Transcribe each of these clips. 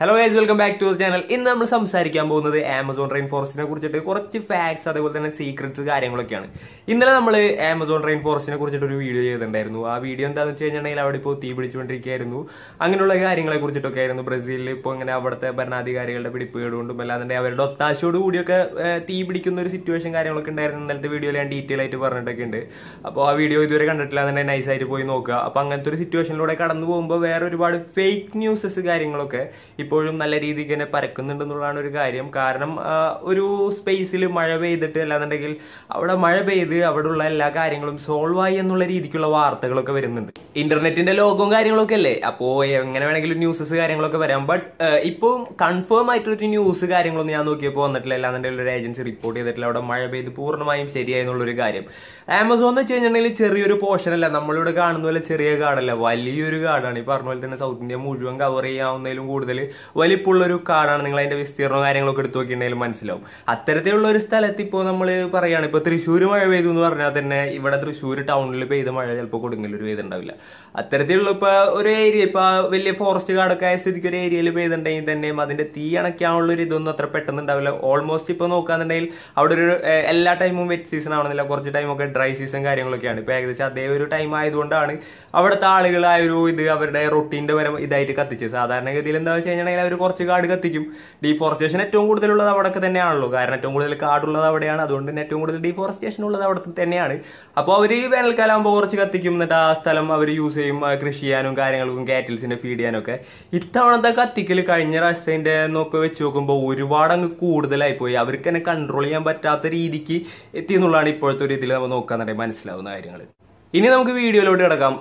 hello guys welcome back to channel ഇന്ന് നമ്മൾ സംസാരിക്കാൻ പോകുന്നത് ആമസോൺ റെയിൻ ഫോറസ്റ്റിനെ കുറിച്ചിട്ട് കുറച്ച് ഫാക്ട്സ് അതേപോലെ തന്നെ സീക്രട്സ് കാര്യങ്ങളൊക്കെയാണ് ഇന്നലെ നമ്മൾ ആമസോൺ റെയിൻ ഫോറസ്റ്റിനെ കുറിച്ചിട്ട് ഒരു വീഡിയോ ചെയ്തിട്ടുണ്ടായിരുന്നു ആ വീഡിയോ എന്താണെന്ന് വെച്ച് കഴിഞ്ഞിട്ടുണ്ടെങ്കിൽ അവിടെ ഇപ്പോൾ തീ പിടിച്ചുകൊണ്ടിരിക്കുകയായിരുന്നു അങ്ങനെയുള്ള കാര്യങ്ങളെ കുറിച്ചിട്ടൊക്കെ ആയിരുന്നു ബ്രസീലിൽ ഇപ്പോൾ ഇങ്ങനെ അവിടുത്തെ ഭരണാധികാരികളുടെ പിടിപ്പുകൊണ്ടും അല്ലാതെ അവരുടെ ഒത്താശയോട് കൂടിയൊക്കെ തീ പിടിക്കുന്ന ഒരു സിറ്റുവേഷൻ കാര്യങ്ങളൊക്കെ ഉണ്ടായിരുന്നു ഇന്നലത്തെ വീഡിയോയിൽ ഞാൻ ഡീറ്റെയിൽ ആയിട്ട് പറഞ്ഞിട്ടൊക്കെ ഉണ്ട് അപ്പോൾ ആ വീഡിയോ ഇതുവരെ കണ്ടിട്ടില്ല തന്നെ നൈസായിട്ട് പോയി നോക്കുക അപ്പോൾ അങ്ങനത്തെ ഒരു സിറ്റുവേഷനിലൂടെ കടന്നു പോകുമ്പോൾ വേറെ ഒരുപാട് ഫേക്ക് ന്യൂസസ് കാര്യങ്ങളൊക്കെ ഇപ്പോഴും നല്ല രീതിക്ക് തന്നെ പരക്കുന്നുണ്ടെന്നുള്ളതാണ് ഒരു കാര്യം കാരണം ഒരു സ്പേസിൽ മഴ പെയ്തിട്ട് അല്ലാന്നുണ്ടെങ്കിൽ അവിടെ മഴ പെയ്ത് അവിടെയുള്ള എല്ലാ കാര്യങ്ങളും സോൾവ് ആയി എന്നുള്ള രീതിക്കുള്ള വാർത്തകളൊക്കെ വരുന്നുണ്ട് ഇന്റർനെറ്റിന്റെ ലോകവും കാര്യങ്ങളൊക്കെ അല്ലേ അപ്പോ എങ്ങനെ വേണമെങ്കിലും ന്യൂസസ് കാര്യങ്ങളൊക്കെ വരാം ബട്ട് ഇപ്പോൾ കൺഫേം ഒരു ന്യൂസ് കാര്യങ്ങളൊന്നും ഞാൻ നോക്കിയപ്പോൾ വന്നിട്ടില്ല അല്ലാന്നുണ്ടെങ്കിൽ ഒരു ഏജൻസി റിപ്പോർട്ട് ചെയ്തിട്ടില്ല അവിടെ മഴ പെയ്ത് പൂർണ്ണമായും ശരിയായി എന്നുള്ളൊരു കാര്യം ആമസോൺ എന്ന് വെച്ച് കഴിഞ്ഞിട്ടുണ്ടെങ്കിൽ ചെറിയൊരു പോർഷൻ അല്ല നമ്മളിവിടെ കാണുന്ന പോലെ ചെറിയ കാടല്ല വലിയൊരു കാടാണ് ഈ പറഞ്ഞ പോലെ തന്നെ സൗത്ത് ഇന്ത്യ മുഴുവൻ കവർ ചെയ്യാവുന്നതിലും കൂടുതൽ വലിപ്പമുള്ളൊരു കാടാണ് നിങ്ങൾ അതിന്റെ വിസ്തീർണവും കാര്യങ്ങളൊക്കെ എടുത്തു നോക്കിയിട്ടുണ്ടെങ്കിൽ മനസ്സിലാവും അത്തരത്തിലുള്ള ഒരു സ്ഥലത്ത് ഇപ്പോൾ നമ്മൾ പറയുകയാണ് ഇപ്പൊ തൃശ്ശൂർ മഴ പെയ്തു എന്ന് പറഞ്ഞാൽ തന്നെ ഇവിടെ തൃശ്ശൂർ ടൗണിൽ പെയ്ത മഴ ചിലപ്പോൾ കൊടുങ്ങല്ലൂർ പെയ്തുണ്ടാവില്ല അത്തരത്തിലുള്ള ഇപ്പൊ ഒരു ഏരിയ ഇപ്പൊ വലിയ ഫോറസ്റ്റ് കാടൊക്കെ ആയ സ്ഥിതിക്ക് ഒരു ഏരിയയിൽ പെയ്തിട്ടുണ്ടെങ്കിൽ തന്നെ അതിന്റെ തീ അണയ്ക്കാനുള്ള ഒരു ഇതൊന്നും അത്ര പെട്ടെന്ന് ഉണ്ടാവില്ല ഓൾമോസ്റ്റ് ഇപ്പൊ നോക്കാന്നുണ്ടെങ്കിൽ അവിടെ ഒരു എല്ലാ ടൈമും വെറ്റ് സീസൺ ആവണമെന്നില്ല കുറച്ച് ടൈമൊക്കെ ഡ്രൈ സീസൺ കാര്യങ്ങളൊക്കെയാണ് ഇപ്പൊ ഏകദേശം അതേ ഒരു ടൈം ആയതുകൊണ്ടാണ് അവിടുത്തെ ആളുകൾ ആ ഒരു ഇത് അവരുടെ റൊട്ടീൻ്റെ പരം ഇതായിട്ട് കത്തിച്ച് സാധാരണഗതിയിൽ എന്താ വെച്ച് കഴിഞ്ഞാൽ ആണെങ്കിൽ അവർ കുറച്ച് കാട് കത്തിക്കും ഡീഫോറസ്റ്റേഷൻ ഏറ്റവും കൂടുതലുള്ളത് അവിടെയൊക്കെ തന്നെയാണല്ലോ കാരണം ഏറ്റവും കൂടുതൽ കാടുള്ളത് അവിടെയാണ് അതുകൊണ്ട് തന്നെ ഏറ്റവും കൂടുതൽ ഡീഫോറസ്റ്റേഷൻ ഉള്ളത് അവിടെ തന്നെയാണ് അപ്പോൾ അവർ ഈ വേനൽക്കാലം കുറച്ച് കത്തിക്കും എന്നിട്ട് ആ സ്ഥലം അവർ യൂസ് ചെയ്യും കൃഷി ചെയ്യാനും കാര്യങ്ങൾക്കും കാറ്റിൽസിനെ ഫീഡ് ചെയ്യാനൊക്കെ ഇത്തവണത്തെ കത്തിക്കൽ കഴിഞ്ഞ പ്രാവശ്യത്തിൻ്റെ നോക്കി വെച്ച് നോക്കുമ്പോൾ ഒരുപാട് അങ്ങ് കൂടുതലായി പോയി അവർക്ക് തന്നെ കൺട്രോൾ ചെയ്യാൻ പറ്റാത്ത രീതിക്ക് എത്തി എന്നുള്ളതാണ് ഇപ്പോഴത്തെ ഒരു ഇതിൽ നമ്മൾ നോക്കാന്നുണ്ടെങ്കിൽ മനസ്സിലാവുന്ന കാര്യങ്ങൾ ഇനി നമുക്ക് വീഡിയോയിലോട്ട് കിടക്കാം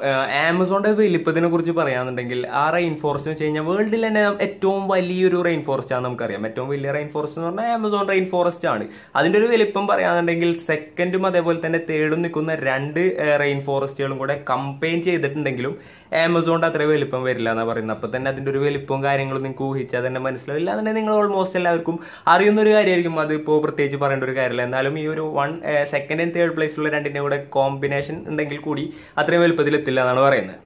ആമസോണിന്റെ വലിപ്പത്തിനെ കുറിച്ച് പറയാന്നുണ്ടെങ്കിൽ ആ റെയിൻ ഫോറസ്റ്റ് എന്ന് വെച്ച് കഴിഞ്ഞാൽ വേൾഡിൽ തന്നെ ഏറ്റവും വലിയൊരു റെയിൻ ഫോറസ്റ്റ് ആണ് നമുക്കറിയാം ഏറ്റവും വലിയ റെയിൻ ഫോറസ്റ്റ് എന്ന് പറഞ്ഞാൽ ആമസോൺ റെയിൻ ഫോറസ്റ്റ് ആണ് അതിന്റെ ഒരു വലിപ്പം പറയാന്നുണ്ടെങ്കിൽ സെക്കൻഡും അതേപോലെ തന്നെ തേർഡും നിൽക്കുന്ന രണ്ട് റെയിൻ ഫോറസ്റ്റുകളും കൂടെ കമ്പയിൻ ചെയ്തിട്ടുണ്ടെങ്കിലും ആമസോണിന്റെ അത്ര വലിപ്പം വരില്ല എന്നാ പറയുന്നത് അപ്പൊ തന്നെ അതിന്റെ ഒരു വലിപ്പവും കാര്യങ്ങളും നിങ്ങൾക്ക് ഊഹിച്ചാൽ തന്നെ മനസ്സിലാവില്ല അതിനെ നിങ്ങൾ ഓൾമോസ്റ്റ് എല്ലാവർക്കും അറിയുന്ന ഒരു കാര്യമായിരിക്കും അത് ഇപ്പോൾ പ്രത്യേകിച്ച് പറയേണ്ട ഒരു കാര്യമല്ല എന്നാലും ഈ ഒരു വൺ സെക്കൻഡ് ആൻഡ് തേർഡ് പ്ലേസിലുള്ള രണ്ടിന്റെ കൂടെ കോമ്പിനേഷൻ ഉണ്ടെങ്കിൽ കൂടി അത്രയും വലുപ്പത്തിലെത്തില്ല എന്നാണ് പറയുന്നത്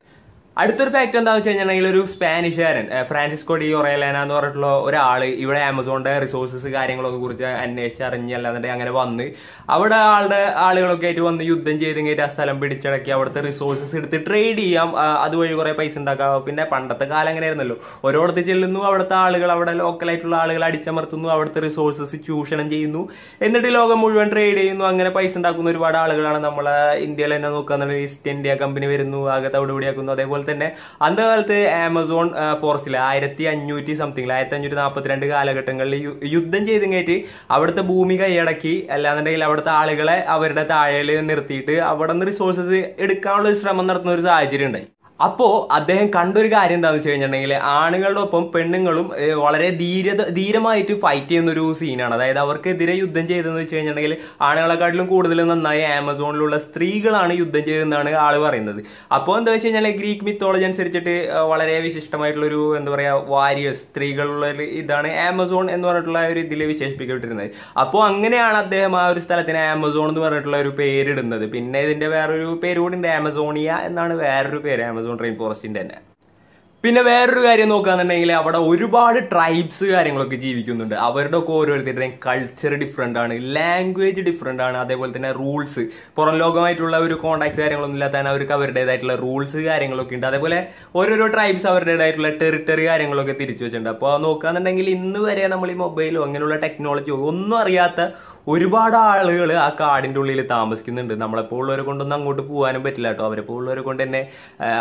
അടുത്തൊരു ഫാക്ട് എന്താണെന്ന് വെച്ച് കഴിഞ്ഞിട്ടുണ്ടെങ്കിൽ ഒരു സ്പാനിഷുകാരൻ ഫ്രാൻസിസ്കോ ഡി ഒറേലേന എന്ന് പറഞ്ഞിട്ടുള്ള ഒരാൾ ഇവിടെ ആമസോണിന്റെ റിസോഴ്സസ് കാര്യങ്ങളൊക്കെ കുറിച്ച് അന്വേഷിച്ച് അറിഞ്ഞല്ലാന്നുണ്ടെങ്കിൽ അങ്ങനെ വന്ന് അവിടെ ആളുടെ ആളുകളൊക്കെ ആയിട്ട് വന്ന് യുദ്ധം കഴിഞ്ഞിട്ട് ആ സ്ഥലം പിടിച്ചടക്കി അവിടുത്തെ റിസോഴ്സസ് എടുത്ത് ട്രേഡ് ചെയ്യാം അതുവഴി കുറെ പൈസ ഉണ്ടാക്കാം പിന്നെ പണ്ടത്തെ കാലം ആയിരുന്നല്ലോ ഓരോടത്ത് ചെല്ലുന്നു അവിടുത്തെ ആളുകൾ അവിടെ ലോക്കലായിട്ടുള്ള ആളുകൾ അടിച്ചമർത്തുന്നു അവിടുത്തെ റിസോഴ്സസ് ചൂഷണം ചെയ്യുന്നു എന്നിട്ട് ലോകം മുഴുവൻ ട്രേഡ് ചെയ്യുന്നു അങ്ങനെ പൈസ ഉണ്ടാക്കുന്ന ഒരുപാട് ആളുകളാണ് നമ്മളെ ഇന്ത്യയിൽ തന്നെ നോക്കുക ഈസ്റ്റ് ഇന്ത്യ കമ്പനി വരുന്നു ആകെ തവിടുപിടിയാക്കുന്നു അതേപോലെ അതുപോലെ തന്നെ അന്ന കാലത്ത് ആമസോൺ ഫോറസ്റ്റിൽ ആയിരത്തി അഞ്ഞൂറ്റി സംതിങ് ആയിരത്തി അഞ്ഞൂറ്റി നാൽപ്പത്തി രണ്ട് കാലഘട്ടങ്ങളിൽ യുദ്ധം ചെയ്ത് കയറ്റി അവിടുത്തെ ഭൂമി കൈയടക്കി അല്ലാന്നുണ്ടെങ്കിൽ അവിടുത്തെ ആളുകളെ അവരുടെ താഴയിൽ നിർത്തിയിട്ട് അവിടെ നിന്ന് റിസോഴ്സസ് എടുക്കാനുള്ള ശ്രമം നടത്തുന്ന ഒരു സാഹചര്യം ഉണ്ടായി അപ്പോൾ അദ്ദേഹം കണ്ടൊരു കാര്യം എന്താണെന്ന് വെച്ച് കഴിഞ്ഞിട്ടുണ്ടെങ്കിൽ ആണുങ്ങളുടെ ഒപ്പം പെണ്ണുങ്ങളും വളരെ ധീരത ധീരമായിട്ട് ഫൈറ്റ് ചെയ്യുന്ന ഒരു സീനാണ് അതായത് അവർക്കെതിരെ യുദ്ധം ചെയ്തതെന്ന് വെച്ച് കഴിഞ്ഞിട്ടുണ്ടെങ്കിൽ ആണുങ്ങളെക്കാട്ടിലും കൂടുതൽ നന്നായി ആമസോണിലുള്ള സ്ത്രീകളാണ് യുദ്ധം ചെയ്തതെന്നാണ് ആൾ പറയുന്നത് അപ്പോൾ എന്താ വെച്ച് കഴിഞ്ഞാൽ ഗ്രീക്ക് മിത്തോളജി അനുസരിച്ചിട്ട് വളരെ വിശിഷ്ടമായിട്ടുള്ളൊരു എന്താ പറയുക വാരിയേഴ്സ് സ്ത്രീകളുള്ള ഇതാണ് ആമസോൺ എന്ന് പറഞ്ഞിട്ടുള്ള ഒരു ഇതിൽ വിശേഷിപ്പിക്കപ്പെട്ടിരുന്നത് അപ്പോൾ അങ്ങനെയാണ് അദ്ദേഹം ആ ഒരു സ്ഥലത്തിന് ആമസോൺ എന്ന് പറഞ്ഞിട്ടുള്ള ഒരു പേരിടുന്നത് പിന്നെ ഇതിൻ്റെ വേറൊരു പേര് കൂടി ഉണ്ട് ആമസോണിയ എന്നാണ് വേറൊരു പേര് ആമസോൺ റെയിൻ ഫോറസ്റ്റിന്റെ തന്നെ പിന്നെ വേറൊരു കാര്യം നോക്കുകയാണെന്നുണ്ടെങ്കിൽ അവിടെ ഒരുപാട് ട്രൈബ്സ് കാര്യങ്ങളൊക്കെ ജീവിക്കുന്നുണ്ട് അവരുടെ ഒക്കെ ഓരോരുത്തരുടെയും കൾച്ചർ ഡിഫറെൻ്റ് ആണ് ലാംഗ്വേജ് ഡിഫറെൻ്റ് ആണ് അതേപോലെ തന്നെ റൂൾസ് പുറം ലോകമായിട്ടുള്ള ഒരു കോണ്ടാക്ട്സ് കാര്യങ്ങളൊന്നും ഇല്ലാത്ത അവർക്ക് അവരുടേതായിട്ടുള്ള റൂൾസ് കാര്യങ്ങളൊക്കെ ഉണ്ട് അതേപോലെ ഓരോരോ ട്രൈബ്സ് അവരുടേതായിട്ടുള്ള ടെറിട്ടറി കാര്യങ്ങളൊക്കെ തിരിച്ചു വെച്ചിട്ടുണ്ട് അപ്പോൾ നോക്കുകയാണെന്നുണ്ടെങ്കിൽ ഇന്ന് വരെ നമ്മൾ ഈ മൊബൈലോ അങ്ങനെയുള്ള ടെക്നോളജിയോ ഒന്നും അറിയാത്ത ഒരുപാട് ആളുകൾ ആ കാടിൻ്റെ ഉള്ളിൽ താമസിക്കുന്നുണ്ട് പോലുള്ളവരെ കൊണ്ടൊന്നും അങ്ങോട്ട് പോകാനും പറ്റില്ല കേട്ടോ അവരെ പോലുള്ളവരെ കൊണ്ട് തന്നെ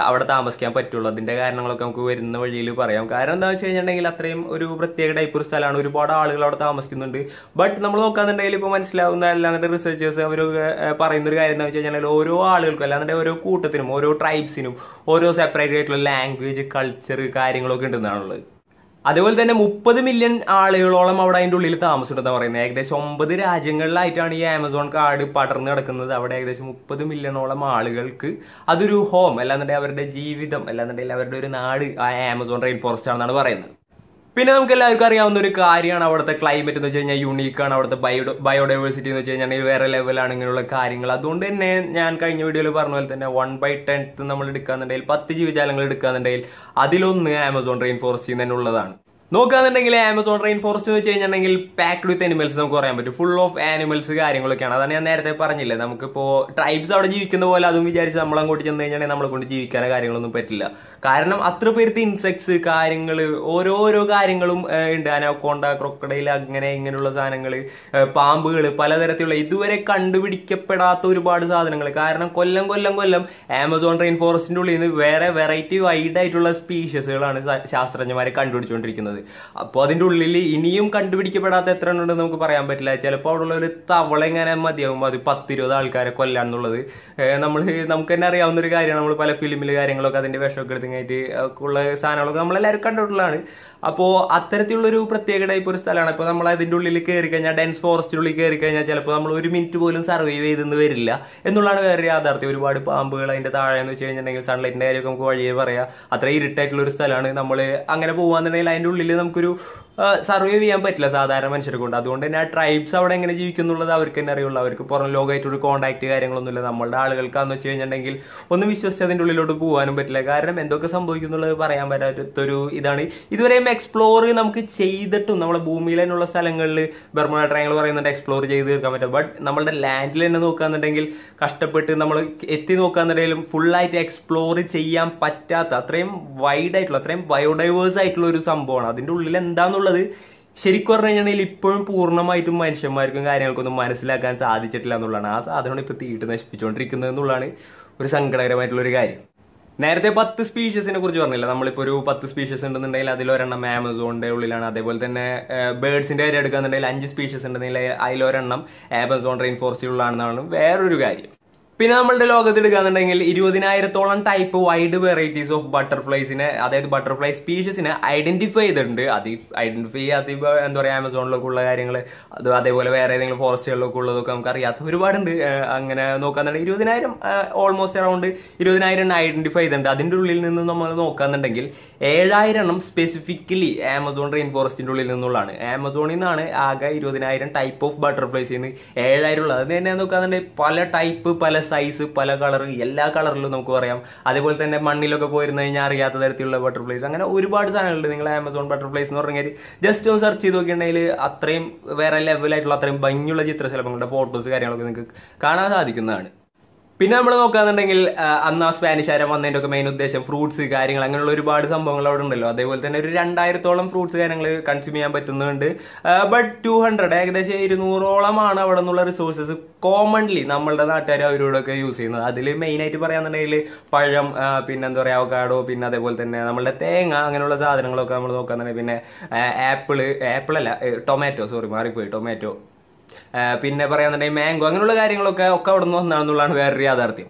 അവിടെ താമസിക്കാൻ പറ്റുള്ളൂ അതിൻ്റെ കാരണങ്ങളൊക്കെ നമുക്ക് വരുന്ന വഴിയിൽ പറയാം കാരണം എന്താണെന്ന് വെച്ച് കഴിഞ്ഞിട്ടുണ്ടെങ്കിൽ അത്രയും ഒരു പ്രത്യേക ടൈപ്പ് ഒരു സ്ഥലമാണ് ഒരുപാട് ആളുകൾ അവിടെ താമസിക്കുന്നുണ്ട് ബട്ട് നമ്മൾ നോക്കാന്നുണ്ടെങ്കിൽ ഇപ്പോൾ മനസ്സിലാവുന്ന അല്ലാണ്ട് റിസർച്ചേഴ്സ് അവർ ഒരു കാര്യം എന്താണെന്ന് വെച്ച് കഴിഞ്ഞാൽ ഓരോ ആളുകൾക്കും അല്ലാണ്ട് ഓരോ കൂട്ടത്തിനും ഓരോ ട്രൈബ്സിനും ഓരോ സെപ്പറേറ്റ് ആയിട്ടുള്ള ലാംഗ്വേജ് കൾച്ചർ കാര്യങ്ങളൊക്കെ ഉണ്ടെന്നാണുള്ളത് അതുപോലെ തന്നെ മുപ്പത് മില്യൺ ആളുകളോളം അവിടെ അതിൻ്റെ ഉള്ളിൽ താമസിച്ചിട്ടെന്ന് പറയുന്നത് ഏകദേശം ഒമ്പത് രാജ്യങ്ങളിലായിട്ടാണ് ഈ ആമസോൺ കാർഡ് പടർന്നു കിടക്കുന്നത് അവിടെ ഏകദേശം മുപ്പത് മില്യണോളം ആളുകൾക്ക് അതൊരു ഹോം അല്ലാന്നുണ്ടെങ്കിൽ അവരുടെ ജീവിതം അല്ലാന്നുണ്ടെങ്കിൽ അവരുടെ ഒരു നാട് ആ ആമസോൺ റെയിൻ ഫോറസ്റ്റ് ആണെന്നാണ് പറയുന്നത് പിന്നെ നമുക്ക് എല്ലാവർക്കും അറിയാവുന്ന ഒരു കാര്യമാണ് അവിടുത്തെ ക്ലൈമറ്റ് എന്ന് വെച്ച് കഴിഞ്ഞാൽ ആണ് അവിടുത്തെ ബയോ ബയോഡൈവേഴ്സിറ്റി എന്ന് വെച്ച് കഴിഞ്ഞാൽ വേറെ ലെവലാണ് ഇങ്ങനെയുള്ള കാര്യങ്ങൾ അതുകൊണ്ട് തന്നെ ഞാൻ കഴിഞ്ഞ വീഡിയോയിൽ പറഞ്ഞ പോലെ തന്നെ വൺ ബൈ ടെൻത്ത് നമ്മൾ എടുക്കാന്നുണ്ടെങ്കിൽ പത്ത് ജീവജാലങ്ങൾ എടുക്കാന്നുണ്ടെങ്കിൽ അതിലൊന്ന് ആമസോൺ റെയിൻ ഫോറസ്റ്റിൽ തന്നെ ഉള്ളതാണ് നോക്കുകയാണെന്നുണ്ടെങ്കിൽ ആമസോൺ റെയിൻ ഫോറസ്റ്റ് എന്ന് വെച്ച് കഴിഞ്ഞിട്ടുണ്ടെങ്കിൽ പാക്ഡ് വിത്ത് അനിമൽസ് നമുക്ക് പറയാൻ പറ്റും ഫുൾ ഓഫ് ആനിമൽസ് കാര്യങ്ങളൊക്കെയാണ് അതാണ് ഞാൻ നേരത്തെ പറഞ്ഞില്ലേ നമുക്കിപ്പോൾ ട്രൈബ്സ് അവിടെ ജീവിക്കുന്ന പോലെ അതും വിചാരിച്ച് നമ്മൾ അങ്ങോട്ട് ചെന്ന് കഴിഞ്ഞാൽ നമ്മളെ കൊണ്ട് ജീവിക്കാനോ കാര്യങ്ങളൊന്നും പറ്റില്ല കാരണം അത്ര പേരത്തെ ഇൻസെക്ട്സ് കാര്യങ്ങൾ ഓരോരോ കാര്യങ്ങളും ഉണ്ട് അനോക്കോണ്ട ക്രൊക്കഡയിൽ അങ്ങനെ ഇങ്ങനെയുള്ള സാധനങ്ങൾ പാമ്പുകൾ പലതരത്തിലുള്ള ഇതുവരെ കണ്ടുപിടിക്കപ്പെടാത്ത ഒരുപാട് സാധനങ്ങൾ കാരണം കൊല്ലം കൊല്ലം കൊല്ലം ആമസോൺ റെയിൻ ഫോറസ്റ്റിൻ്റെ ഉള്ളിൽ നിന്ന് വേറെ വെറൈറ്റി വൈഡ് ആയിട്ടുള്ള സ്പീഷ്യസുകളാണ് ശാസ്ത്രജ്ഞന്മാരെ കണ്ടുപിടിച്ചുകൊണ്ടിരിക്കുന്നത് അപ്പോൾ അതിൻ്റെ ഉള്ളിൽ ഇനിയും കണ്ടുപിടിക്കപ്പെടാത്ത എത്ര ഉണ്ടെന്ന് നമുക്ക് പറയാൻ പറ്റില്ല ചിലപ്പോൾ അവിടെ ഉള്ള ഒരു തവള ഇങ്ങനെ മതിയാകും അത് പത്തിരുപത് ആൾക്കാരെ എന്നുള്ളത് നമ്മൾ നമുക്ക് തന്നെ അറിയാവുന്ന ഒരു കാര്യമാണ് നമ്മൾ പല ഫിലിമിൽ കാര്യങ്ങളൊക്കെ അതിൻ്റെ വിഷമൊക്കെ കഴിഞ്ഞിട്ട് ഉള്ള സാധനങ്ങളൊക്കെ നമ്മളെല്ലാവരും കണ്ടിട്ടുള്ളതാണ് അപ്പോൾ അത്തരത്തിലുള്ളൊരു പ്രത്യേക ടൈപ്പ് ഒരു സ്ഥലമാണ് ഇപ്പോൾ നമ്മൾ അതിൻ്റെ ഉള്ളിൽ കയറി കഴിഞ്ഞാൽ ഡെൻസ് ഫോറസ്റ്റിനുള്ളിൽ കയറി കഴിഞ്ഞാൽ ചിലപ്പോൾ നമ്മൾ ഒരു മിനിറ്റ് പോലും സർവൈവ് ചെയ്തെന്ന് വരില്ല എന്നുള്ളതാണ് വേറെ യാഥാർത്ഥ്യം ഒരുപാട് പാമ്പുകൾ അതിൻ്റെ താഴെ എന്ന് വെച്ച് കഴിഞ്ഞിട്ടുണ്ടെങ്കിൽ സൺലൈറ്റിൻ്റെ കാര്യമൊക്കെ നമുക്ക് വഴിയേ പറയാം അത്ര ഇരുട്ടായിട്ടുള്ള ഒരു സ്ഥലമാണ് നമ്മൾ അങ്ങനെ പോകുകയെന്നുണ്ടെങ്കിൽ അതിൻ്റെ ഉള്ളിൽ നമുക്കൊരു സർവൈവ് ചെയ്യാൻ പറ്റില്ല സാധാരണ മനുഷ്യരെ കൊണ്ട് അതുകൊണ്ട് തന്നെ ആ ട്രൈബ്സ് അവിടെ എങ്ങനെ ജീവിക്കുന്നുള്ളത് അവർക്ക് തന്നെ അറിയുള്ളൂ അവർക്ക് പുറം ഒരു കോൺടാക്ട് കാര്യങ്ങളൊന്നുമില്ല നമ്മളുടെ ആളുകൾക്കാന്ന് വെച്ച് കഴിഞ്ഞിട്ടുണ്ടെങ്കിൽ ഒന്നും വിശ്വസിച്ച് അതിൻ്റെ ഉള്ളിലോട്ട് പോകാനും പറ്റില്ല കാരണം എന്തൊക്കെ സംഭവിക്കുന്നുള്ളത് പറയാൻ പറ്റാത്തൊരു ഇതാണ് ഇതുവരെയും എക്സ്പ്ലോർ നമുക്ക് ചെയ്തിട്ടും നമ്മുടെ ഭൂമിയിൽ തന്നെയുള്ള സ്ഥലങ്ങളിൽ ബെർമുഡ ട്രയങ്ങൾ പറയുന്നുണ്ട് എക്സ്പ്ലോർ ചെയ്ത് തീർക്കാൻ പറ്റും ബട്ട് നമ്മളുടെ ലാൻഡിൽ തന്നെ നോക്കുകയാണെന്നുണ്ടെങ്കിൽ കഷ്ടപ്പെട്ട് നമ്മൾ എത്തി നോക്കുകയാണെന്നുണ്ടെങ്കിലും ഫുള്ളായിട്ട് എക്സ്പ്ലോർ ചെയ്യാൻ പറ്റാത്ത അത്രയും വൈഡ് ആയിട്ടുള്ള അത്രയും ബയോഡൈവേഴ്സ് ആയിട്ടുള്ള ഒരു സംഭവമാണ് അതിൻ്റെ ഉള്ളിൽ എന്താന്നുള്ളത് ശരിക്കും പറഞ്ഞു കഴിഞ്ഞാൽ ഇപ്പോഴും പൂർണ്ണമായിട്ടും മനുഷ്യന്മാർക്കും കാര്യങ്ങൾക്കൊന്നും മനസ്സിലാക്കാൻ സാധിച്ചിട്ടില്ല എന്നുള്ളതാണ് ആ സാധനമാണ് ഇപ്പോൾ തീട്ട് നശിപ്പിച്ചുകൊണ്ടിരിക്കുന്നത് എന്നുള്ളതാണ് ഒരു സങ്കടകരമായിട്ടുള്ള ഒരു കാര്യം നേരത്തെ പത്ത് സ്പീഷ്യസിനെ കുറിച്ച് പറഞ്ഞില്ല നമ്മളിപ്പോൾ ഒരു പത്ത് സ്പീഷ്യസ് ഉണ്ടെന്നുണ്ടെങ്കിൽ അതിലൊരെണ്ണം ആമസോണിന്റെ ഉള്ളിലാണ് അതേപോലെ തന്നെ ബേഡ്സിന്റെ കാര്യം എടുക്കാന്നുണ്ടെങ്കിൽ അഞ്ച് സ്പീഷ്യസ് ഉണ്ടെന്നുണ്ടെങ്കിൽ അതിലൊരെണ്ണം ആമസോൺ റെയിൻ ഫോറസ്റ്റിലുള്ളതാണെന്നാണ് വേറൊരു കാര്യം പിന്നെ നമ്മളുടെ ലോകത്ത് എടുക്കാന്നുണ്ടെങ്കിൽ ഇരുപതിനായിരത്തോളം ടൈപ്പ് വൈഡ് വെറൈറ്റീസ് ഓഫ് ബട്ടർഫ്ലൈസിനെ അതായത് ബട്ടർഫ്ലൈ സ്പീഷീസിനെ ഐഡന്റിഫൈ ചെയ്തിട്ടുണ്ട് അത് ഐഡന്റിഫൈ അത് എന്താ പറയുക ആമസോണിലൊക്കെ ഉള്ള കാര്യങ്ങൾ അത് അതേപോലെ വേറെ ഏതെങ്കിലും ഫോറസ്റ്റുകളിലൊക്കെ ഉള്ളതൊക്കെ നമുക്ക് അറിയാത്ത ഒരുപാടുണ്ട് അങ്ങനെ നോക്കാന്നുണ്ടെങ്കിൽ ഇരുപതിനായിരം ഓൾമോസ്റ്റ് അറൗണ്ട് ഇരുപതിനായിരം ഐഡന്റിഫൈ ചെയ്തിട്ടുണ്ട് അതിൻ്റെ ഉള്ളിൽ നിന്ന് നമ്മൾ നോക്കാന്നുണ്ടെങ്കിൽ ഏഴായിരം എണ്ണം സ്പെസിഫിക്കലി ആമസോൺ റെയിൻ ഫോറസ്റ്റിൻ്റെ ഉള്ളിൽ നിന്നുള്ളതാണ് ആമസോണിൽ നിന്നാണ് ആകെ ഇരുപതിനായിരം ടൈപ്പ് ഓഫ് ബട്ടർഫ്ലൈസ് ചെയ്യുന്നത് ഏഴായിരം ഉള്ളത് അത് തന്നെ നോക്കുകയാണെന്നുണ്ടെങ്കിൽ പല ടൈപ്പ് പല സൈസ് പല കളർ എല്ലാ കളറിലും നമുക്ക് പറയാം അതേപോലെ തന്നെ മണ്ണിലൊക്കെ പോയിരുന്നു കഴിഞ്ഞാൽ അറിയാത്ത തരത്തിലുള്ള ബട്ടർഫ്ലൈസ് അങ്ങനെ ഒരുപാട് സാധനങ്ങളുണ്ട് നിങ്ങൾ ആമസോൺ ബട്ടർഫ്ലൈസ് എന്ന് പറഞ്ഞാൽ ജസ്റ്റ് ഒന്ന് സെർച്ച് ചെയ്ത് നോക്കിയിട്ടുണ്ടെങ്കിൽ അത്രയും വേറെ ലെവലായിട്ടുള്ള അത്രയും ഭംഗിയുള്ള ചിത്രശലഭങ്ങളുടെ ഫോട്ടോസ് കാര്യങ്ങളൊക്കെ നിങ്ങൾക്ക് കാണാൻ സാധിക്കുന്നതാണ് പിന്നെ നമ്മൾ നോക്കുകയാണെന്നുണ്ടെങ്കിൽ അന്ന് ആ സ്പാനിഷുകാരൻ വന്നതിൻ്റെ ഒക്കെ മെയിൻ ഉദ്ദേശം ഫ്രൂട്ട്സ് കാര്യങ്ങൾ അങ്ങനെയുള്ള ഒരുപാട് സംഭവങ്ങൾ അവിടെ ഉണ്ടല്ലോ അതേപോലെ തന്നെ ഒരു രണ്ടായിരത്തോളം ഫ്രൂട്ട്സ് കാര്യങ്ങൾ കൺസ്യൂം ചെയ്യാൻ പറ്റുന്നുണ്ട് ബട്ട് ടു ഹൺഡ്രഡ് ഏകദേശം ഇരുന്നൂറോളമാണ് അവിടെ നിന്നുള്ള റിസോഴ്സസ് കോമൺലി നമ്മളുടെ നാട്ടുകാർ അവരോടൊക്കെ യൂസ് ചെയ്യുന്നത് അതിൽ മെയിനായിട്ട് പറയാന്നുണ്ടെങ്കിൽ പഴം പിന്നെ എന്താ പറയുക അവകാടോ പിന്നെ അതേപോലെ തന്നെ നമ്മളുടെ തേങ്ങ അങ്ങനെയുള്ള സാധനങ്ങളൊക്കെ നമ്മൾ നോക്കുകയാണെന്നുണ്ടെങ്കിൽ പിന്നെ ആപ്പിള് ആപ്പിളല്ല ടൊമാറ്റോ സോറി മാറിപ്പോയി ടൊമാറ്റോ പിന്നെ പറയാന്നുണ്ടെങ്കിൽ മാംഗോ അങ്ങനെയുള്ള കാര്യങ്ങളൊക്കെ ഒക്കെ അവിടെ നിന്ന് വന്നാണെന്നുള്ളതാണ് വേറൊരു യാഥാർത്ഥ്യം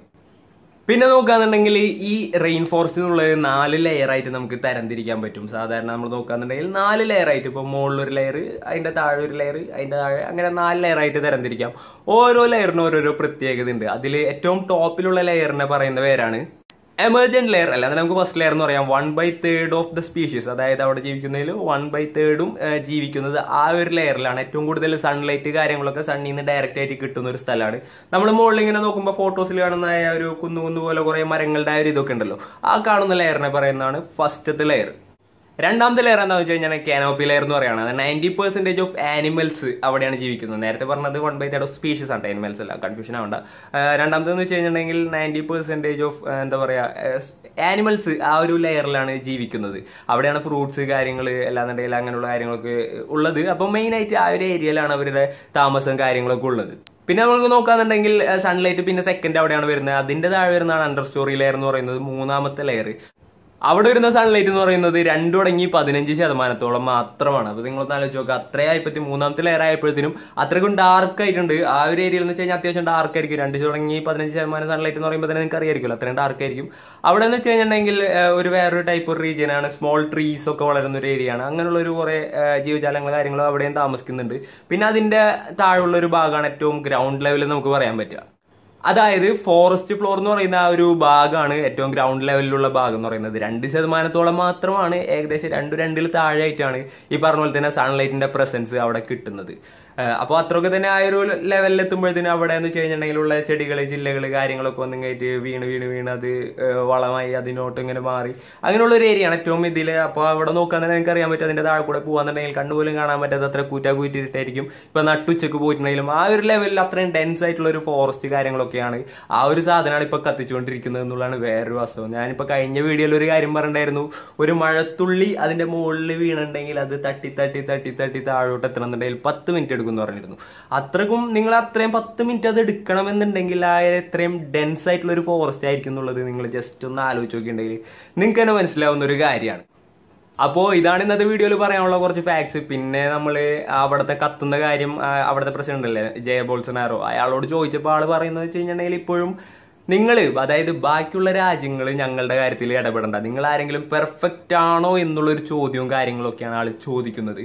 പിന്നെ നോക്കുകയാണെന്നുണ്ടെങ്കിൽ ഈ റെയിൻ ഫോറസ്റ്റ് എന്നുള്ളത് നാല് ലെയർ ആയിട്ട് നമുക്ക് തരംതിരിക്കാൻ പറ്റും സാധാരണ നമ്മൾ നോക്കുകയാണെന്നുണ്ടെങ്കിൽ നാല് ലെയർ ആയിട്ട് ഇപ്പോൾ മുകളിലൊരു ലെയർ അതിൻ്റെ താഴെ ഒരു ലെയർ അതിൻ്റെ താഴെ അങ്ങനെ നാല് ലെയർ ആയിട്ട് തരംതിരിക്കാം ഓരോ ലെയറിനും ഓരോരോ പ്രത്യേകത ഉണ്ട് അതിൽ ഏറ്റവും ടോപ്പിലുള്ള ലെയറിനെ പറയുന്ന പേരാണ് എമർജൻറ്റ് ലെയർ അല്ലാതെ നമുക്ക് ഫസ്റ്റ് ലെയർ എന്ന് പറയാം one by third of the species അതായത് അവിടെ ജീവിക്കുന്നതിൽ വൺ ബൈ തേർഡും ജീവിക്കുന്നത് ആ ഒരു ലെയറിലാണ് ഏറ്റവും കൂടുതൽ സൺലൈറ്റ് കാര്യങ്ങളൊക്കെ സണ്ണിൽ നിന്ന് ഡയറക്റ്റ് ആയിട്ട് കിട്ടുന്ന ഒരു സ്ഥലമാണ് നമ്മൾ മുകളിൽ ഇങ്ങനെ നോക്കുമ്പോൾ ഫോട്ടോസിൽ കാണുന്ന ഒരു കുന്നു കുന്നു പോലെ കുറേ മരങ്ങളുടെ ആ ഒരു ഇതൊക്കെ ഉണ്ടല്ലോ ആ കാണുന്ന ലെയറിനെ പറയുന്നതാണ് ഫസ്റ്റത്തെ ലെയർ രണ്ടാമത്തെ ലെയർ എന്താണെന്ന് വെച്ച് കഴിഞ്ഞാൽ കാനോപ്പി ലെയർ എന്ന് പറയുന്നത് നയൻറ്റി പെർസെൻറ്റേജ് ഓഫ് ആനിമൽസ് അവിടെയാണ് ജീവിക്കുന്നത് നേരത്തെ പറഞ്ഞത് one by third of species ആണ് ആനിമൽസ് അല്ല കൺഫ്യൂഷൻ ആവണ്ട രണ്ടാമതെന്ന് വെച്ച് കഴിഞ്ഞിട്ടുണ്ടെങ്കിൽ നയൻറ്റി പെർസെൻറ്റേജ് ഓഫ് എന്താ പറയുക ആനിമൽസ് ആ ഒരു ലെയറിലാണ് ജീവിക്കുന്നത് അവിടെയാണ് ഫ്രൂട്ട്സ് കാര്യങ്ങൾ അല്ലാന്നുണ്ടെങ്കിൽ അങ്ങനെയുള്ള കാര്യങ്ങളൊക്കെ ഉള്ളത് അപ്പോൾ മെയിനായിട്ട് ആ ഒരു ഏരിയയിലാണ് അവരുടെ താമസം കാര്യങ്ങളൊക്കെ ഉള്ളത് പിന്നെ നമുക്ക് നോക്കാന്നുണ്ടെങ്കിൽ സൺലൈറ്റ് പിന്നെ സെക്കൻഡ് അവിടെയാണ് വരുന്നത് അതിൻ്റെ താഴെ വരുന്നതാണ് അണ്ടർ സ്റ്റോറി ലെയർ എന്ന് പറയുന്നത് മൂന്നാമത്തെ ലെയർ അവിടെ വരുന്ന സൺലൈറ്റ് എന്ന് പറയുന്നത് രണ്ടു തുടങ്ങി പതിനഞ്ച് ശതമാനത്തോളം മാത്രമാണ് അപ്പൊ നിങ്ങൾ ആലോചിച്ച് നോക്കുക അത്രയും ഇപ്പത്തി മൂന്നാമത്തെ ലെയർ ആയപ്പോഴത്തേനും അത്രക്കും ഡാർക്ക് ആയിട്ടുണ്ട് ആ ഒരു ഏരിയയിൽ എന്ന് വെച്ച് കഴിഞ്ഞാൽ അത്യാവശ്യം ഡാർക്ക് ആയിരിക്കും രണ്ട് തുടങ്ങി പതിനഞ്ച് ശതമാനം സൺലൈറ്റ് എന്ന് പറയുമ്പോൾ തന്നെ നിങ്ങൾക്ക് അറിയായിരിക്കുമല്ലോ അത്രയും ഡാർക്ക് ആയിരിക്കും അവിടെ എന്ന് വെച്ച് കഴിഞ്ഞിട്ടുണ്ടെങ്കിൽ ഒരു വേറൊരു ടൈപ്പ് ഒരു റീജിയൻ ആണ് സ്മോൾ ട്രീസ് ഒക്കെ വളരുന്ന ഒരു ഏരിയ ആണ് അങ്ങനെയുള്ള ഒരു കുറേ ജീവജാലങ്ങൾ കാര്യങ്ങളും അവിടെയും താമസിക്കുന്നുണ്ട് പിന്നെ അതിന്റെ താഴെയുള്ള ഒരു ഭാഗമാണ് ഏറ്റവും ഗ്രൗണ്ട് ലെവലിൽ നമുക്ക് പറയാൻ പറ്റുക അതായത് ഫോറസ്റ്റ് ഫ്ലോർ എന്ന് പറയുന്ന ആ ഒരു ഭാഗമാണ് ഏറ്റവും ഗ്രൗണ്ട് ലെവലിലുള്ള ഭാഗം എന്ന് പറയുന്നത് രണ്ട് ശതമാനത്തോളം മാത്രമാണ് ഏകദേശം രണ്ടു രണ്ടിൽ താഴെയായിട്ടാണ് ഈ പറഞ്ഞ പോലെ തന്നെ സൺലൈറ്റിന്റെ പ്രസൻസ് അവിടെ കിട്ടുന്നത് അപ്പോൾ അത്രയൊക്കെ തന്നെ ആ ഒരു ലെവലിൽ എത്തുമ്പോഴത്തേനും അവിടെ എന്ന് വെച്ച് ഉള്ള ചെടികള് ജില്ലകൾ കാര്യങ്ങളൊക്കെ ഒന്നും കയറ്റി വീണ് വീണ് വീണ് അത് വളമായി അതിനോട്ട് ഇങ്ങനെ മാറി അങ്ങനെയുള്ള ഒരു ഏരിയയാണ് ഏറ്റവും ഇതിൽ അപ്പോൾ അവിടെ നോക്കാൻ തന്നെ എനിക്ക് അറിയാൻ പറ്റും അതിൻ്റെ താഴെ കൂടെ പോകാന്നുണ്ടെങ്കിൽ കണ്ണുപോലും കാണാൻ പറ്റാത്ത അത്ര കൂറ്റാ കൂറ്റിട്ടായിരിക്കും ഇപ്പൊ നട്ടുച്ചക്ക് പോയിട്ടുണ്ടെങ്കിലും ആ ഒരു ലെവലിൽ അത്രയും ഡെൻസ് ആയിട്ടുള്ള ഒരു ഫോറസ്റ്റ് കാര്യങ്ങളൊക്കെയാണ് ആ ഒരു സാധനമാണ് ഇപ്പൊ കത്തിച്ചുകൊണ്ടിരിക്കുന്നത് എന്നുള്ളതാണ് വേറൊരു വാസ്തവം ഞാനിപ്പോ കഴിഞ്ഞ വീഡിയോയിൽ ഒരു കാര്യം പറഞ്ഞിട്ടുണ്ടായിരുന്നു ഒരു മഴത്തുള്ളി അതിൻ്റെ മുകളിൽ വീണുണ്ടെങ്കിൽ അത് തട്ടി തട്ടി തട്ടി തട്ടി താഴോട്ട് എത്തണമെന്നുണ്ടെങ്കിൽ പത്ത് മിനിറ്റ് എടുക്കും എന്ന് പറഞ്ഞിരുന്നു അത്രക്കും നിങ്ങൾ അത്രയും പത്ത് മിനിറ്റ് അത് എടുക്കണമെന്നുണ്ടെങ്കിൽ ആ എത്രയും ഡെൻസ് ആയിട്ടുള്ള ഒരു ഫോറസ്റ്റ് ആയിരിക്കും എന്നുള്ളത് നിങ്ങൾ ജസ്റ്റ് ഒന്ന് ആലോചിച്ച് നോക്കിയിട്ടുണ്ടെങ്കിൽ നിങ്ങൾക്ക് തന്നെ മനസ്സിലാവുന്ന ഒരു കാര്യമാണ് അപ്പോൾ ഇതാണ് ഇന്നത്തെ വീഡിയോയിൽ പറയാനുള്ള കുറച്ച് ഫാക്ട്സ് പിന്നെ നമ്മൾ അവിടുത്തെ കത്തുന്ന കാര്യം അവിടുത്തെ പ്രസിഡന്റ് അല്ലേ ജയ ബോൾസനാറോ അയാളോട് ചോദിച്ചപ്പോൾ ആൾ പറയുന്നത് വെച്ച് ഇപ്പോഴും നിങ്ങൾ അതായത് ബാക്കിയുള്ള രാജ്യങ്ങൾ ഞങ്ങളുടെ കാര്യത്തിൽ ഇടപെടേണ്ട നിങ്ങൾ ആരെങ്കിലും പെർഫെക്റ്റ് ആണോ എന്നുള്ളൊരു ചോദ്യവും കാര്യങ്ങളൊക്കെയാണ് ആൾ ചോദിക്കുന്നത്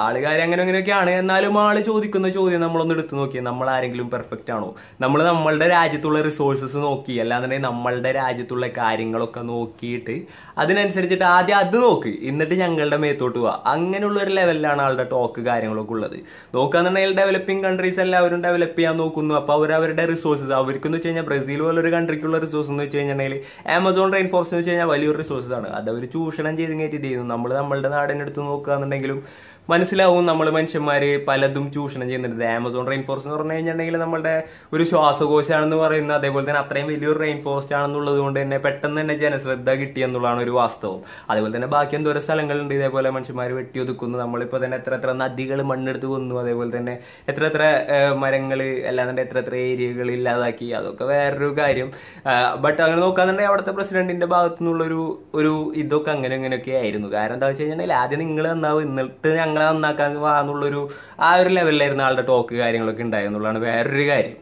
ആള് അങ്ങനെ അങ്ങനെയൊക്കെയാണ് എന്നാലും ആള് ചോദിക്കുന്ന ചോദ്യം നമ്മളൊന്ന് എടുത്തു നോക്കിയാൽ നമ്മൾ ആരെങ്കിലും പെർഫെക്റ്റ് ആണോ നമ്മൾ നമ്മളുടെ രാജ്യത്തുള്ള റിസോഴ്സസ് നോക്കി അല്ലാന്നുണ്ടെങ്കിൽ നമ്മളുടെ രാജ്യത്തുള്ള കാര്യങ്ങളൊക്കെ നോക്കിയിട്ട് അതിനനുസരിച്ചിട്ട് ആദ്യം അത് നോക്ക് എന്നിട്ട് ഞങ്ങളുടെ മേത്തോട്ട് പോവാ അങ്ങനെയുള്ള ഒരു ലെവലിലാണ് ആളുടെ ടോക്ക് കാര്യങ്ങളൊക്കെ ഉള്ളത് നോക്കുകയാണെന്നുണ്ടെങ്കിൽ ഡെവലപ്പിംഗ് കൺട്രീസ് എല്ലാവരും ഡെവലപ്പ് ചെയ്യാൻ നോക്കുന്നു അപ്പോൾ അവർ അവരുടെ റിസോഴ്സസ് എന്ന് വെച്ച് കഴിഞ്ഞാൽ ബ്രസീൽ പോലൊരു കൺട്രിക്കുള്ള റിസോഴ്സ് എന്ന് വെച്ച് കഴിഞ്ഞിട്ടുണ്ടെങ്കിൽ ആമസോൺ റെയിൻ ഫോറസ്റ്റ് എന്ന് വെച്ച് കഴിഞ്ഞാൽ വലിയൊരു റിസോഴ്സസ് ആണ് അത് അവർ ചൂഷണം ചെയ്ത് കയറ്റി ചെയ്യുന്നു നമ്മൾ നമ്മളുടെ നാടിനടുത്ത് നോക്കുകയാണെന്നുണ്ടെങ്കിലും മനസ്സിലാവും നമ്മൾ മനുഷ്യന്മാർ പലതും ചൂഷണം ചെയ്യുന്നുണ്ട് ആമസോൺ റെയിൻ ഫോറസ്റ്റ് എന്ന് പറഞ്ഞു കഴിഞ്ഞിട്ടുണ്ടെങ്കിൽ നമ്മുടെ ഒരു ശ്വാസകോശമാണെന്ന് പറയുന്ന അതേപോലെ തന്നെ അത്രയും വലിയൊരു റെയിൻ ഫോറസ്റ്റ് ആണെന്നുള്ളത് കൊണ്ട് തന്നെ പെട്ടെന്ന് തന്നെ ജനശ്രദ്ധ കിട്ടിയെന്നുള്ളതാണ് ഒരു വാസ്തവം അതേപോലെ തന്നെ ബാക്കി എന്തോരോ സ്ഥലങ്ങളുണ്ട് ഇതേപോലെ മനുഷ്യന്മാർ ഒതുക്കുന്നു നമ്മളിപ്പോൾ തന്നെ എത്ര എത്ര നദികൾ മണ്ണെടുത്ത് കൊന്നു അതേപോലെ തന്നെ എത്ര എത്ര മരങ്ങൾ അല്ലാതെ എത്ര എത്ര ഏരിയകൾ ഇല്ലാതാക്കി അതൊക്കെ വേറൊരു കാര്യം ബട്ട് അങ്ങനെ നോക്കാന്നുണ്ടെങ്കിൽ അവിടുത്തെ പ്രസിഡന്റിന്റെ ഭാഗത്തു നിന്നുള്ളൊരു ഒരു ഇതൊക്കെ അങ്ങനെ അങ്ങനെയൊക്കെ ആയിരുന്നു കാരണം എന്താ വെച്ച് കഴിഞ്ഞാൽ ആദ്യം നിങ്ങൾ തന്നാവും എന്നിട്ട് ഞങ്ങളെ നന്നാക്കാൻ വാ എന്നുള്ളൊരു ആ ഒരു ലെവലിലായിരുന്നു ആളുടെ ടോക്ക് കാര്യങ്ങളൊക്കെ ഉണ്ടായെന്നുള്ളതാണ് വേറൊരു കാര്യം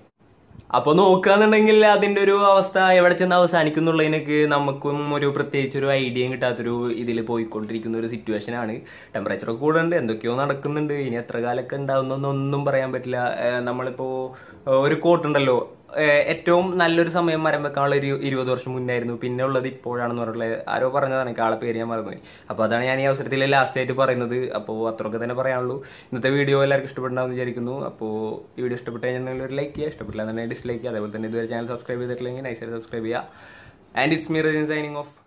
അപ്പോൾ നോക്കുകയെന്നുണ്ടെങ്കിൽ അതിൻ്റെ ഒരു അവസ്ഥ എവിടെ ചെന്ന് അവസാനിക്കുന്നുള്ളതിനൊക്കെ നമുക്കും ഒരു പ്രത്യേകിച്ച് ഒരു ഐഡിയയും കിട്ടാത്തൊരു ഇതിൽ പോയിക്കൊണ്ടിരിക്കുന്ന ഒരു സിറ്റുവേഷൻ ആണ് ടെമ്പറേച്ചറൊക്കെ കൂടുന്നുണ്ട് എന്തൊക്കെയോ നടക്കുന്നുണ്ട് ഇനി എത്ര കാലമൊക്കെ ഉണ്ടാവുന്നൊന്നും പറയാൻ പറ്റില്ല നമ്മളിപ്പോൾ ഒരു കോട്ടുണ്ടല്ലോ ഏറ്റവും നല്ലൊരു സമയം മരം വെക്കാനുള്ള ഒരു ഇരുപത് വർഷം മുന്നായിരുന്നു പിന്നെ ഉള്ളത് ഇപ്പോഴാണെന്ന് പറഞ്ഞിട്ടുള്ളത് ആരോ പറഞ്ഞതാണ് ആളെ പേര് ഞാൻ മറന്നുപോയി അപ്പോൾ അതാണ് ഞാൻ ഈ അവസരത്തിൽ ലാസ്റ്റ് ആയിട്ട് പറയുന്നത് അപ്പോൾ അത്രയൊക്കെ തന്നെ പറയാനുള്ളൂ ഇന്നത്തെ വീഡിയോ എല്ലാവർക്കും ഇഷ്ടപ്പെടണമെന്ന് വിചാരിക്കുന്നു അപ്പോൾ ഈ വീഡിയോ ഇഷ്ടപ്പെട്ട് കഴിഞ്ഞാൽ ഒരു ലൈക്ക് ചെയ്യുക ഇഷ്ടപ്പെട്ടില്ല എന്നുണ്ടെങ്കിൽ ഡിസ്ലൈക്ക് ചെയ്യുക അതേപോലെ തന്നെ ഇതുവരെ ചാനൽ സബ്സ്ക്രൈബ് ചെയ്തിട്ടില്ലെങ്കിൽ നൈസായിട്ട് സബ്സ്ക്രൈബ് ചെയ്യുക and it's me Rajan signing of